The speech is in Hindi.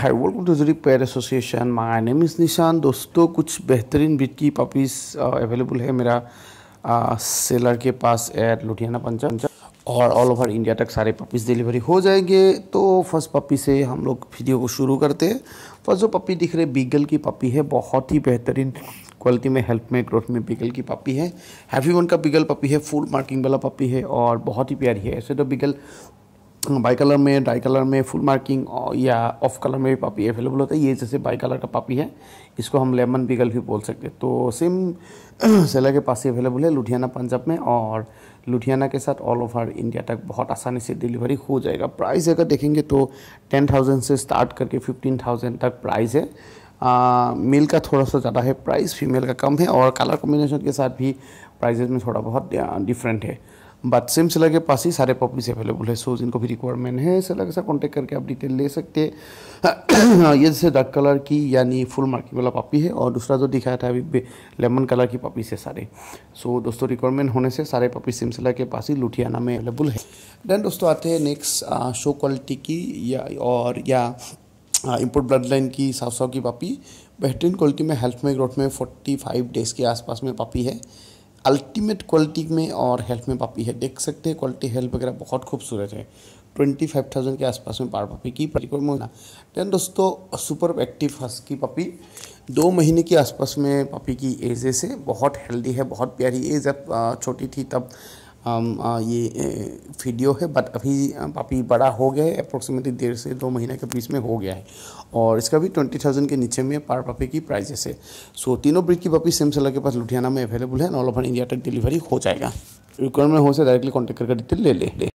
हाई वेलकम टू जरिक pair association my name is Nishan दोस्तों कुछ बेहतरीन बिट की पपीज़ अवेलेबल है मेरा आ, uh, सेलर के पास एट लुधियाना पंचायत और ऑल ओवर इंडिया तक सारे पपीज़ डिलीवरी हो जाएंगे तो फर्स्ट पपी से हम लोग वीडियो को शुरू करते हैं फर्स्ट जो पपी दिख रहे बीगल की पपी है बहुत ही बेहतरीन क्वालिटी में हेल्प में ग्रोथ में बीगल की पपी है हैवी वन का बीगल पपी है फुल मार्किंग वाला पपी है और बहुत ही प्यारी है ऐसे तो बिगल बाई कलर में ड्राई कलर में फुल मार्किंग या ऑफ कलर में भी पापी अवेलेबल होता है ये जैसे बाई कलर का पापी है इसको हम लेमन पिगल भी बोल सकते हैं तो सेम सेलर के पास ही अवेलेबल है लुधियाना पंजाब में और लुधियाना के साथ ऑल ओवर इंडिया तक बहुत आसानी से डिलीवरी हो जाएगा प्राइस अगर देखेंगे तो टेन थाउजेंड से स्टार्ट करके फिफ्टीन थाउजेंड तक प्राइस है मेल का थोड़ा सा ज़्यादा है प्राइस फीमेल का कम है और कलर कॉम्बिनेशन के साथ भी प्राइजेज में थोड़ा बहुत डिफरेंट है बट सेम सेलर के पास ही सारे पॉपीज अवेलेबल है सो जिनको भी रिक्वायरमेंट है सेलर के साथ कॉन्टेक्ट करके आप डिटेल ले सकते हैं ये जैसे डार्क कलर की यानी फुल मार्किंग वाला पापी है और दूसरा जो दिखाया था अभी लेमन कलर की पापी से सारे सो so, दोस्तों रिक्वायरमेंट होने से सारे पापी सेम सेलर के पास ही लुठियाना में अवेलेबल है देन दोस्तों आते हैं नेक्स्ट शो क्वालिटी की या और या इम्पोर्ट ब्लड लाइन की साफ साफ की पापी बेहतरीन क्वालिटी में हेल्थ में ग्रोथ में फाइव डेज के आसपास में पापी है अल्टीमेट क्वालिटी में और हेल्थ में पापी है देख सकते हैं क्वालिटी हेल्थ वगैरह बहुत खूबसूरत है ट्वेंटी फाइव थाउजेंड के आसपास में पार पापी की पर्टिकुलर मोहना दैन दोस्तों सुपर एक्टिव हस्की पापी दो महीने के आसपास में पापी की एज से बहुत हेल्दी है बहुत प्यारी एज जब छोटी थी तब ये वीडियो है बट अभी पापी बड़ा हो गया है अप्रोक्सीमेटली देर से दो महीने के बीच में हो गया है और इसका भी ट्वेंटी थाउजेंड के नीचे में पार पपी की प्राइजेस है सो तीनों ब्रिड की पपी सेम सेलर के पास लुधियाना में अवेलेबल है ऑल ओवर इंडिया तक डिलीवरी हो जाएगा रिक्वायरमेंट हो से डायरेक्टली कॉन्टैक्ट करके डिटेल ले ले